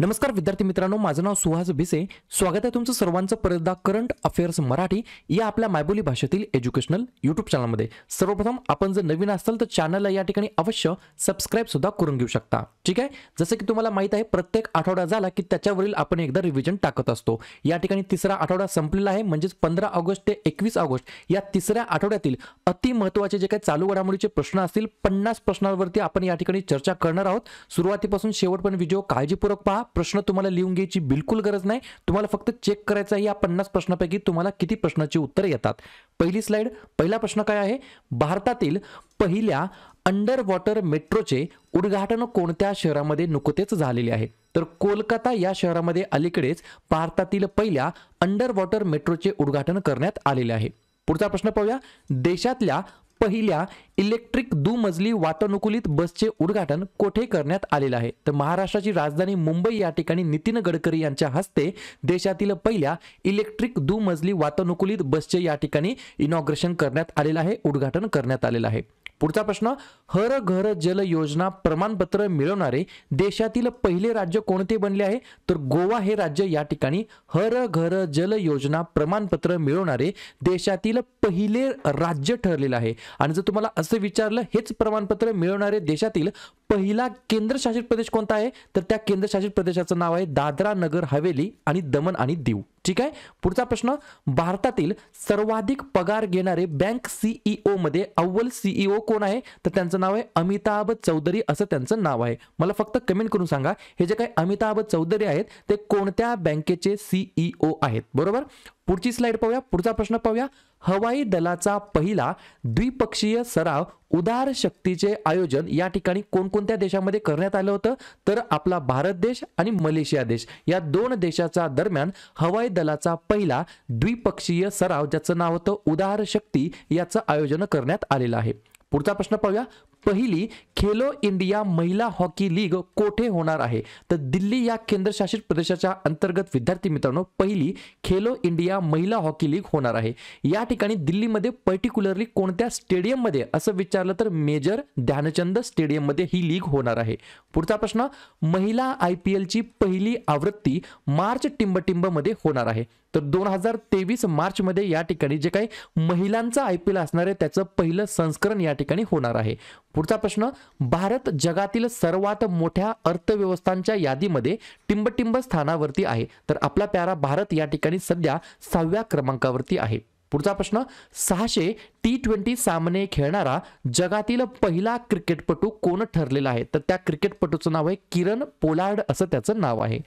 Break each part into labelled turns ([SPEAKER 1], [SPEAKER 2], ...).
[SPEAKER 1] नमस्कार विद्यार्थी मित्रांनो माझं नाव सुहास भिसे स्वागत आहे तुमचं सर्वांचं परदा करंट अफेअर्स मराठी या आपल्या मायबोली भाषेतील एज्युकेशनल यूट्यूब चॅनलमध्ये सर्वप्रथम आपण जर नवीन असाल तर चॅनलला या ठिकाणी अवश्य सबस्क्राईब सुद्धा करून घेऊ शकता ठीक आहे जसं की तुम्हाला माहीत आहे प्रत्येक आठवडा झाला की त्याच्यावरील आपण एकदा रिव्हिजन टाकत असतो या ठिकाणी तिसरा आठवडा संपलेला आहे म्हणजेच पंधरा ऑगस्ट ते एकवीस ऑगस्ट या तिसऱ्या आठवड्यातील अतिमहत्वाचे जे काही चालू घडामोडीचे प्रश्न असतील पन्नास प्रश्नांवरती आपण या ठिकाणी चर्चा करणार आहोत सुरुवातीपासून शेवटपर्यंत व्हिडिओ काळजीपूर्वक पहा प्रश्न तुम्हाला लिहून घ्यायची बिलकुल गरज नाही तुम्हाला फक्त चेक करायचा आहे या पन्नास प्रश्नापैकी तुम्हाला किती प्रश्नाची उत्तरं येतात पहिली स्लाइड पहिला प्रश्न काय आहे भारतातील पहिल्या अंडर वॉटर मेट्रोचे उद्घाटन कोणत्या शहरामध्ये नुकतेच झालेले आहे तर कोलकाता या शहरामध्ये अलीकडेच भारतातील पहिल्या अंडर वॉटर मेट्रोचे उद्घाटन करण्यात आलेले आहे पुढचा प्रश्न पाहूया देशातल्या पहिल्या इलेक्ट्रिक दुमजली वातानुकूलित बसचे उद्घाटन कोठे करण्यात आलेलं आहे तर महाराष्ट्राची राजधानी मुंबई या ठिकाणी नितीन गडकरी यांच्या हस्ते देशातील पहिल्या इलेक्ट्रिक दुमजली वातानुकूलित बसचे या ठिकाणी इनॉग्रेशन करण्यात आलेलं आहे उद्घाटन करण्यात आलेलं आहे पुढचा प्रश्न हर घर जल योजना प्रमाणपत्र मिळवणारे देशातील पहिले राज्य कोणते बनले आहे तर गोवा हे राज्य या ठिकाणी हर घर जल योजना प्रमाणपत्र मिळवणारे देशातील पहिले राज्य ठरलेलं आहे आणि जर तुम्हाला असं विचारलं हेच प्रमाणपत्र मिळवणारे देशातील पहिला केंद्रशासित प्रदेश कोणता आहे तर त्या केंद्रशासित प्रदेशाचं नाव आहे दादरा नगर हवेली आणि दमन आणि दीव ठीक आहे पुढचा प्रश्न भारतातील सर्वाधिक पगार घेणारे बँक सीईओ e मध्ये अव्वल सीईओ e कोण आहे तर त्यांचं नाव आहे अमिताभ चौधरी असं त्यांचं नाव आहे मला फक्त कमेंट करून सांगा हे जे काही अमिताभ चौधरी आहेत ते कोणत्या बँकेचे सीईओ e आहेत बरोबर पुढची स्लाइड पाहूया पुढचा प्रश्न पाहूया हवाई दलाचा पहिला द्विपक्षीय सराव उदार शक्तीचे आयोजन या ठिकाणी कोणकोणत्या देशामध्ये करण्यात आलं होतं तर आपला भारत देश आणि मलेशिया देश या दोन देशाच्या दरम्यान हवाई दलाचा पहिला द्विपक्षीय सराव ज्याचं नाव होतं उदार शक्ती याचं आयोजन करण्यात आलेलं आहे पुढचा प्रश्न पाहूया पहिली Khelo India Mahila hockey league कोठे होणार आहे तर दिल्ली या केंद्रशासित प्रदेशाच्या अंतर्गत विद्यार्थी मित्रांनो पहिली Khelo India Mahila hockey league होणार आहे या ठिकाणी दिल्लीमध्ये पर्टिक्युलरली कोणत्या स्टेडियममध्ये असं विचारलं तर मेजर ध्यानचंद स्टेडियममध्ये ही लीग होणार आहे पुढचा प्रश्न महिला आय पी एलची पहिली आवृत्ती मार्च टिंबटिंबमध्ये होणार आहे तर दोन हजार तेवीस मार्चमध्ये या ठिकाणी जे काही महिलांचं आय पी एल असणार आहे त्याचं पहिलं संस्करण या ठिकाणी होणार आहे पुढचा प्रश्न भारत जगातील सर्वात मोठ्या अर्थव्यवस्थांच्या यादीमध्ये टिंबटिंब स्थानावरती आहे तर आपला प्यारा भारत या ठिकाणी सध्या सहाव्या क्रमांकावरती आहे पुढचा प्रश्न सहाशे टी ट्वेंटी सामने खेळणारा जगातील पहिला क्रिकेटपटू कोण ठरलेला आहे तर त्या क्रिकेटपटूचं नाव आहे किरण पोलार्ड असं त्याचं नाव आहे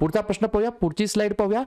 [SPEAKER 1] पुढचा प्रश्न पाहूया पुढची स्लाइड पाहूया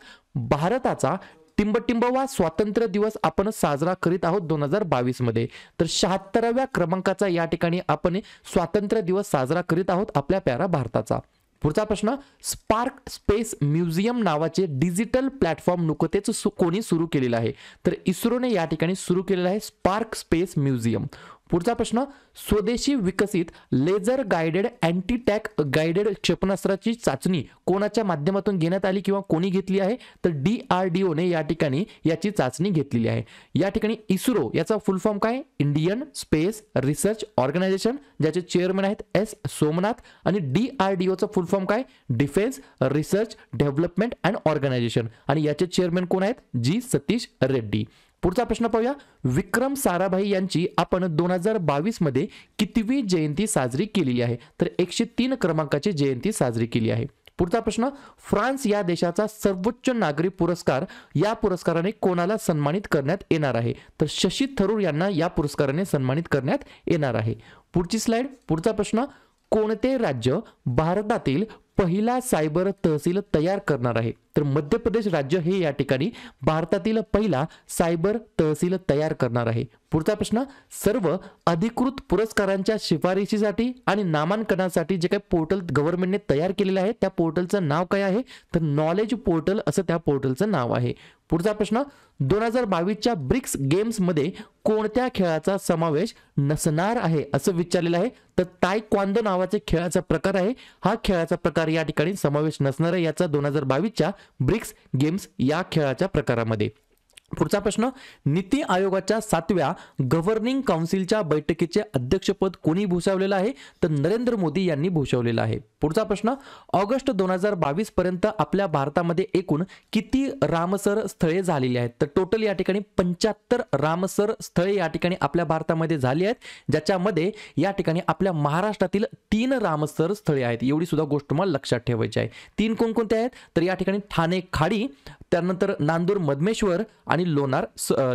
[SPEAKER 1] भारताचा टिंबटिंबवा स्वातंत्र्य दिवस आपण साजरा करीत आहोत दोन हजार बावीस मध्ये तर शहात्तराव्या क्रमांकाचा या ठिकाणी आपण स्वातंत्र्य दिवस साजरा करीत आहोत आपल्या प्यारा भारताचा पुढचा प्रश्न स्पार्क स्पेस म्युझियम नावाचे डिजिटल प्लॅटफॉर्म नुकतेच कोणी सुरू केलेलं आहे तर इस्रोने या ठिकाणी सुरू केलेलं आहे स्पार्क स्पेस म्युझियम पुढचा प्रश्न स्वदेशी विकसित laser guided anti tank guided क्षेपणास्त्राची चाचणी कोणाच्या माध्यमातून घेण्यात आली किंवा कोणी घेतली आहे तर डी आर डी ओने या ठिकाणी याची चाचणी घेतलेली आहे या ठिकाणी इस्रो याचा फुल फॉर्म काय इंडियन स्पेस रिसर्च ऑर्गनायझेशन ज्याचे चेअरमॅन आहेत एस सोमनाथ आणि डी आर डी ओचा फुल फॉर्म काय defence research development and organisation आणि याचे चेअरमॅन कोण आहेत जी सतीश रेड्डी पुढचा प्रश्न पाहूया विक्रम साराभाई यांची आपण दोन हजार मध्ये कितवी जयंती साजरी केलेली आहे तर एकशे तीन क्रमांकाची जयंती साजरी केली आहे पुढचा प्रश्न फ्रान्स या देशाचा सर्वोच्च नागरी पुरस्कार या पुरस्काराने कोणाला सन्मानित करण्यात येणार आहे तर शशी थरूर यांना या पुरस्काराने सन्मानित करण्यात येणार आहे पुढची स्लाइड पुढचा प्रश्न कोणते राज्य भारतातील पहिला सायबर तहसील तयार करणार आहे तर मध्य प्रदेश राज्य हे या ठिकाणी भारतातील पहिला सायबर तहसील तयार करणार आहे पुढचा प्रश्न सर्व अधिकृत पुरस्कारांच्या शिफारशीसाठी आणि नामांकनासाठी जे काही पोर्टल गव्हर्नमेंटने तयार केलेले आहे त्या पोर्टलचं नाव काय आहे तर नॉलेज पोर्टल असं त्या पोर्टलचं नाव आहे पुढचा प्रश्न दोन हजार बावीसच्या ब्रिक्स गेम्समध्ये कोणत्या खेळाचा समावेश नसणार आहे असं विचारलेलं आहे तर क्वांदो नावाचे खेळाचा प्रकार आहे हा खेळाचा प्रकार या ठिकाणी समावेश नसणार आहे याचा दोन हजार बावीसच्या ब्रिक्स गेम्स या खेळाच्या प्रकारामध्ये पुढचा प्रश्न नीती आयोगाच्या सातव्या गव्हर्निंग काउन्सिलच्या बैठकीचे अध्यक्षपद कोणी भूषवलेलं आहे तर नरेंद्र मोदी यांनी भूषवलेलं आहे पुढचा प्रश्न ऑगस्ट दोन हजार बावीस पर्यंत आपल्या भारतामध्ये एकूण किती रामसर स्थळे झालेली आहेत तर टोटल या ठिकाणी पंच्याहत्तर रामसर स्थळे या ठिकाणी आपल्या भारतामध्ये झाली आहेत ज्याच्यामध्ये या ठिकाणी आपल्या महाराष्ट्रातील तीन रामसर स्थळे आहेत एवढी सुद्धा गोष्ट मला लक्षात ठेवायची आहे तीन कोणकोणते आहेत तर या ठिकाणी ठाणे खाडी त्यानंतर नांदूर मधमेश्वर आणि आणि लोणार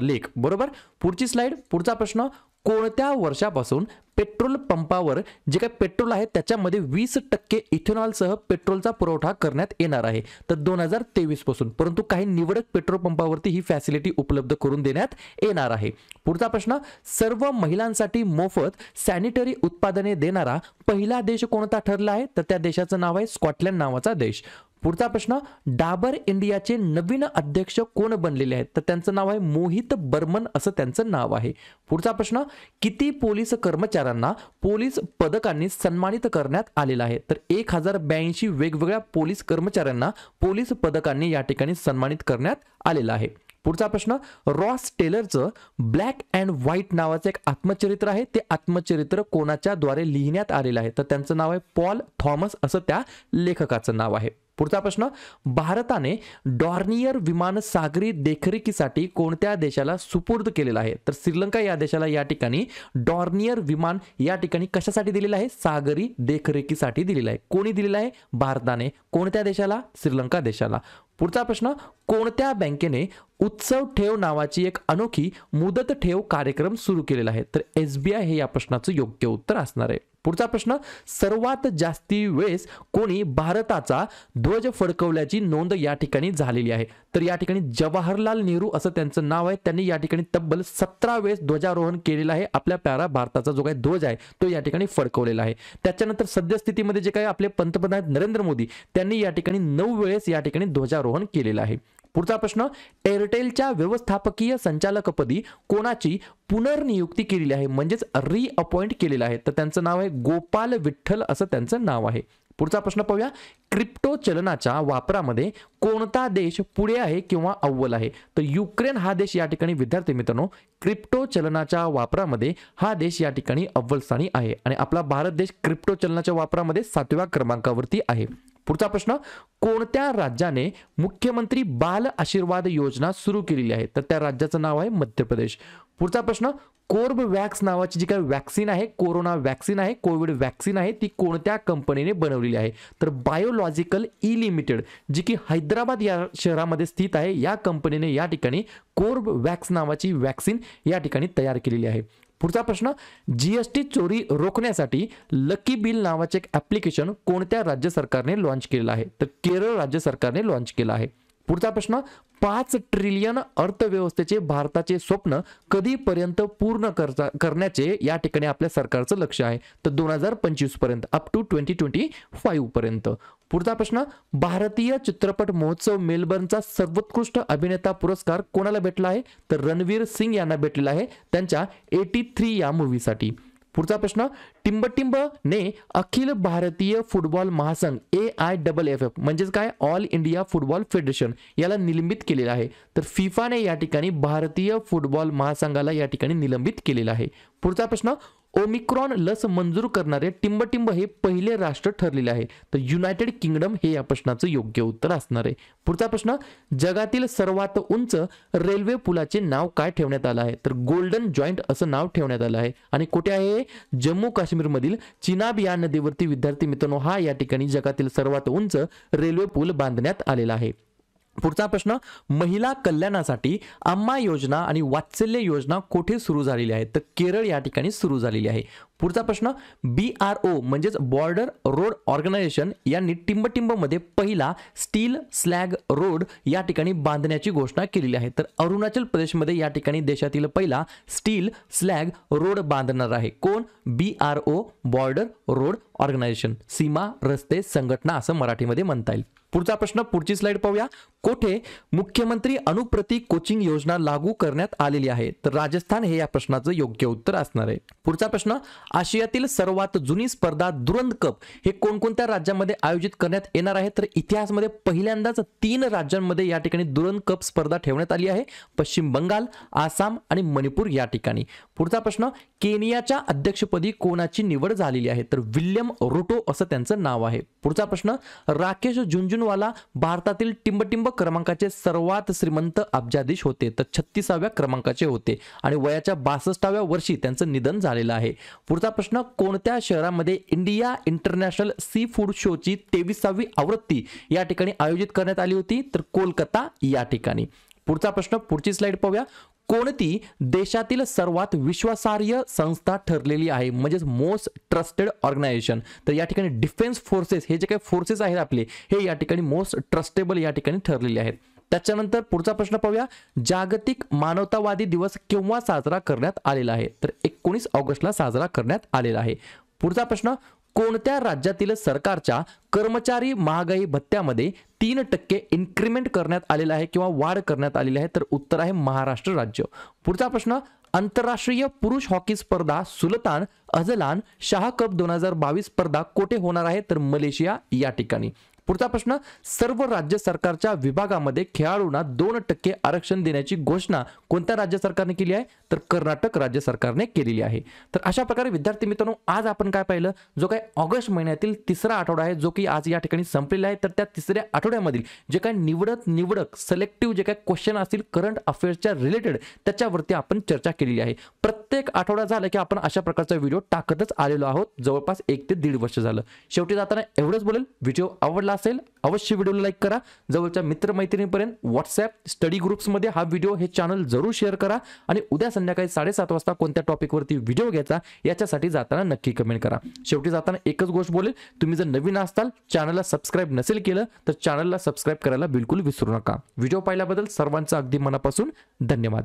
[SPEAKER 1] लेक बरोबर पुढची स्लाइड पुढचा प्रश्न कोणत्या वर्षापासून पेट्रोल पंपावर जे काही पेट्रोल आहे त्याच्यामध्ये वीस टक्के इथेनॉलसह पेट्रोलचा पुरवठा करण्यात येणार आहे तर दोन हजार तेवीस पासून परंतु काही निवडक पेट्रोल पंपावरती ही फॅसिलिटी उपलब्ध करून देण्यात येणार आहे पुढचा प्रश्न सर्व महिलांसाठी मोफत सॅनिटरी उत्पादने देणारा पहिला देश कोणता ठरला आहे तर त्या देशाचं नाव आहे स्कॉटलँड नावाचा देश पुढचा प्रश्न डाबर इंडियाचे नवीन अध्यक्ष कोण बनलेले आहेत तर त्यांचं नाव आहे मोहित बर्मन असं त्यांचं नाव आहे पुढचा प्रश्न किती पोलीस कर्मचाऱ्यांना पोलीस पदकांनी सन्मानित करण्यात आलेला आहे तर एक हजार ब्याऐंशी वेगवेगळ्या पोलीस कर्मचाऱ्यांना पोलीस पदकांनी या ठिकाणी सन्मानित करण्यात आलेला आहे पुढचा प्रश्न रॉस टेलरचं ब्लॅक अँड व्हाईट नावाचं एक आत्मचरित्र आहे ते आत्मचरित्र कोणाच्या द्वारे लिहिण्यात आलेलं आहे तर त्यांचं नाव आहे पॉल थॉमस असं त्या लेखकाचं नाव आहे पुढचा प्रश्न भारताने डॉर्नियर विमान सागरी देखरेखीसाठी कोणत्या देशाला सुपूर्द केलेला आहे तर श्रीलंका या देशाला या ठिकाणी डॉर्नियर विमान या ठिकाणी कशासाठी दिलेलं आहे सागरी देखरेखीसाठी दिलेलं आहे कोणी दिलेलं आहे भारताने कोणत्या देशाला श्रीलंका देशाला पुढचा प्रश्न कोणत्या बँकेने उत्सव ठेव नावाची एक अनोखी मुदत ठेव कार्यक्रम सुरू केलेला आहे तर एस हे या प्रश्नाचं योग्य उत्तर असणार आहे पुढचा प्रश्न सर्वात जास्ती वेळेस कोणी भारताचा ध्वज फडकवल्याची नोंद या ठिकाणी झालेली आहे तर या ठिकाणी जवाहरलाल नेहरू असं त्यांचं नाव आहे त्यांनी या ठिकाणी तब्बल सतरा वेळेस ध्वजारोहण केलेलं आहे आपल्या प्यारा भारताचा जो काही ध्वज आहे तो या ठिकाणी फडकवलेला आहे त्याच्यानंतर सद्यस्थितीमध्ये जे काही आपले पंतप्रधान नरेंद्र मोदी त्यांनी या ठिकाणी नऊ वेळेस या ठिकाणी ध्वजारोहण केलेलं आहे पुढचा प्रश्न एअरटेलच्या व्यवस्थापकीय संचालकपदी कोणाची पुनर्नियुक्ती केलेली आहे म्हणजेच रिअपॉइंट केलेलं आहे तर त्यांचं नाव आहे गोपाल विठ्ठल असं त्यांचं नाव आहे पुढचा प्रश्न पाहूया क्रिप्टो चलनाच्या वापरामध्ये कोणता देश पुढे आहे किंवा अव्वल आहे तर युक्रेन हा देश या ठिकाणी विद्यार्थी मित्रांनो क्रिप्टो चलनाच्या वापरामध्ये हा देश या ठिकाणी अव्वल स्थानी आहे आणि आपला भारत देश क्रिप्टो चलनाच्या वापरामध्ये सातव्या क्रमांकावरती आहे पुढचा प्रश्न कोणत्या राज्याने मुख्यमंत्री बाल आशीर्वाद योजना सुरू केलेली आहे तर त्या राज्याचं नाव आहे मध्य प्रदेश पुढचा प्रश्न कोर्बवॅक्स नावाची जी काही वॅक्सिन आहे कोरोना वॅक्सिन आहे कोविड वॅक्सिन आहे ती कोणत्या कंपनीने बनवलेली आहे तर बायोलॉजिकल ई लिमिटेड जी की हैदराबाद या शहरामध्ये स्थित आहे या कंपनीने या ठिकाणी कोर्बवॅक्स नावाची वॅक्सिन या ठिकाणी तयार केलेली आहे पुढचा प्रश्न जीएसटी चोरी रोखण्यासाठी लकी बिल नावाचे एक ऍप्लिकेशन कोणत्या राज्य सरकारने लॉन्च केलं आहे तर केरळ राज्य सरकारने लॉन्च केलं आहे पुढचा प्रश्न पाच ट्रिलियन अर्थव्यवस्थेचे भारताचे स्वप्न कधीपर्यंत पूर्ण करण्याचे या ठिकाणी आपल्या सरकारचं लक्ष आहे तर दोन हजार पंचवीस पर्यंत up to twenty twenty five पर्यंत पुढचा प्रश्न भारतीय चित्रपट महोत्सव मेलबर्नचा सर्वोत्कृष्ट अभिनेता पुरस्कार कोणाला भेटला आहे तर रणवीर सिंग यांना भेटलेला आहे त्यांच्या एटी थ्री या मूवीसाठी पुढचा प्रश्न ने अखिल भारतीय फुटबॉल महासंघ A I double F F म्हणजेच काय ऑल इंडिया फुटबॉल फेडरेशन याला निलंबित केलेलं आहे तर फिफाने या ठिकाणी भारतीय फुटबॉल महासंघाला या ठिकाणी निलंबित केलेला आहे पुढचा प्रश्न ओमिक्रॉन लस मंजूर करणारे टिंबटिंब हे पहिले राष्ट्र ठरलेले आहे तर युनायटेड किंगडम हे या प्रश्नाचं योग्य उत्तर असणार आहे पुढचा प्रश्न जगातील सर्वात उंच रेल्वे पुलाचे नाव काय ठेवण्यात आलं आहे तर गोल्डन जॉईंट असं नाव ठेवण्यात आलं आहे आणि कुठे आहे जम्मू काश्मीरमधील चिनाब या नदीवरती विद्यार्थी मित्रांनो हा या ठिकाणी जगातील सर्वात उंच रेल्वे पूल बांधण्यात आलेला आहे पुढचा प्रश्न महिला कल्याणासाठी अम्मा योजना आणि वात्सल्य योजना कोठे सुरू झालेली आहे तर केरळ या ठिकाणी सुरू झालेली आहे पुढचा प्रश्न बी आर ओ म्हणजेच बॉर्डर रोड ऑर्गनायझेशन यांनी टिंबटिंबमध्ये पहिला स्टील स्लॅग रोड या ठिकाणी बांधण्याची घोषणा केलेली आहे तर अरुणाचल प्रदेशमध्ये या ठिकाणी देशातील पहिला स्टील स्लॅग रोड बांधणार आहे कोण B R O border road organisation सीमा रस्ते संघटना असं मराठीमध्ये म्हणता येईल पुढचा प्रश्न पुढची स्लाइड पाहूया कोठे मुख्यमंत्री अनुप्रती कोचिंग योजना लागू करण्यात आलेली आहे तर राजस्थान हे या प्रश्नाचं योग्य उत्तर असणार आहे पुढचा प्रश्न आशियातील सर्वात जुनी स्पर्धा दुरंद कप हे कोणकोणत्या राज्यामध्ये आयोजित करण्यात येणार आहे तर इतिहासमध्ये पहिल्यांदाच तीन राज्यांमध्ये या ठिकाणी दुरंद कप स्पर्धा ठेवण्यात आली आहे पश्चिम बंगाल आसाम आणि मणिपूर या ठिकाणी पुढचा प्रश्न केनियाच्या अध्यक्षपदी कोणाची निवड झालेली आहे तर विल्यम रुटो असं त्यांचं नाव आहे पुढचा प्रश्न राकेश झुंझुनवाला भारतातील टिंबटिंब क्रमांकाचे सर्वात श्रीमंत अब्जाधीश होते तर छत्तीसाव्या क्रमांकाचे होते आणि वयाच्या बासष्टाव्या वर्षी त्यांचं निधन झालेलं आहे पुढचा प्रश्न कोणत्या शहरामध्ये India international seafood show ची तेविसावी आवृत्ती या ठिकाणी आयोजित करण्यात आली होती तर कोलकाता या ठिकाणी पुढचा प्रश्न पुढची स्लाइड पाहूया कोणती देशातील सर्वात विश्वासार्ह संस्था ठरलेली आहे म्हणजेच मोस्ट ट्रस्टेड ऑर्गनायझेशन तर या ठिकाणी डिफेन्स फोर्सेस हे जे काही फोर्सेस आहेत आपले हे या ठिकाणी मोस्ट ट्रस्टेबल या ठिकाणी ठरलेले आहेत त्याच्यानंतर पुढचा प्रश्न पाहूया जागतिक मानवतावादी दिवस केव्हा साजरा करण्यात आलेला आहे तर एकोणीस ऑगस्टला साजरा करण्यात आलेला आहे पुढचा प्रश्न कोणत्या राज्यातील सरकारच्या कर्मचारी महागाई भत्त्यामध्ये तीन टक्के इन्क्रीमेंट करण्यात आलेला आहे किंवा वाढ करण्यात आलेली आहे तर उत्तर आहे महाराष्ट्र राज्य पुढचा प्रश्न आंतरराष्ट्रीय पुरुष हॉकी स्पर्धा सुलतान अझलान शाह कप दोन हजार बावीस स्पर्धा कोठे होणार आहे तर मलेशिया या ठिकाणी पुढचा प्रश्न सर्व राज्य सरकारच्या विभागामध्ये खेळाडूंना दोन टक्के आरक्षण देण्याची घोषणा कोणत्या राज्य सरकारने केली आहे तर कर्नाटक राज्य सरकारने केलेली आहे तर अशा प्रकारे विद्यार्थी मित्रांनो आज आपण काय पाहिलं जो काही ऑगस्ट महिन्यातील तिसरा आठवडा आहे जो की आज या ठिकाणी संपलेला आहे तर त्या तिसऱ्या आठवड्यामधील जे काय निवडत निवडक सिलेक्टिव्ह जे काय क्वेश्चन असतील करंट अफेअर्सच्या रिलेटेड त्याच्यावरती आपण चर्चा केलेली आहे प्रत्येक आठवडा झाला की आपण अशा प्रकारचा व्हिडिओ टाकतच आलेलो आहोत जवळपास एक ते दीड वर्ष झालं शेवटी जाताना एवढंच बोलेल व्हिडिओ आवडला असेल अवश्य व्हिडिओला लाईक करा जवळच्या मित्रमैत्रिणीपर्यंत व्हॉट्सअप स्टडी ग्रुप्समध्ये हा व्हिडिओ हे चॅनल जरूर शेअर करा आणि उद्या संध्याकाळी साडेसात वाजता कोणत्या टॉपिकवरती व्हिडिओ घ्यायचा याच्यासाठी जाताना नक्की कमेंट करा शेवटी जाताना एकच गोष्ट बोलेल तुम्ही जर नवीन असताल चॅनलला सबस्क्राईब नसेल केलं तर चॅनलला सबस्क्राईब करायला बिलकुल विसरू नका व्हिडिओ पाहिल्याबद्दल सर्वांचा अगदी मनापासून धन्यवाद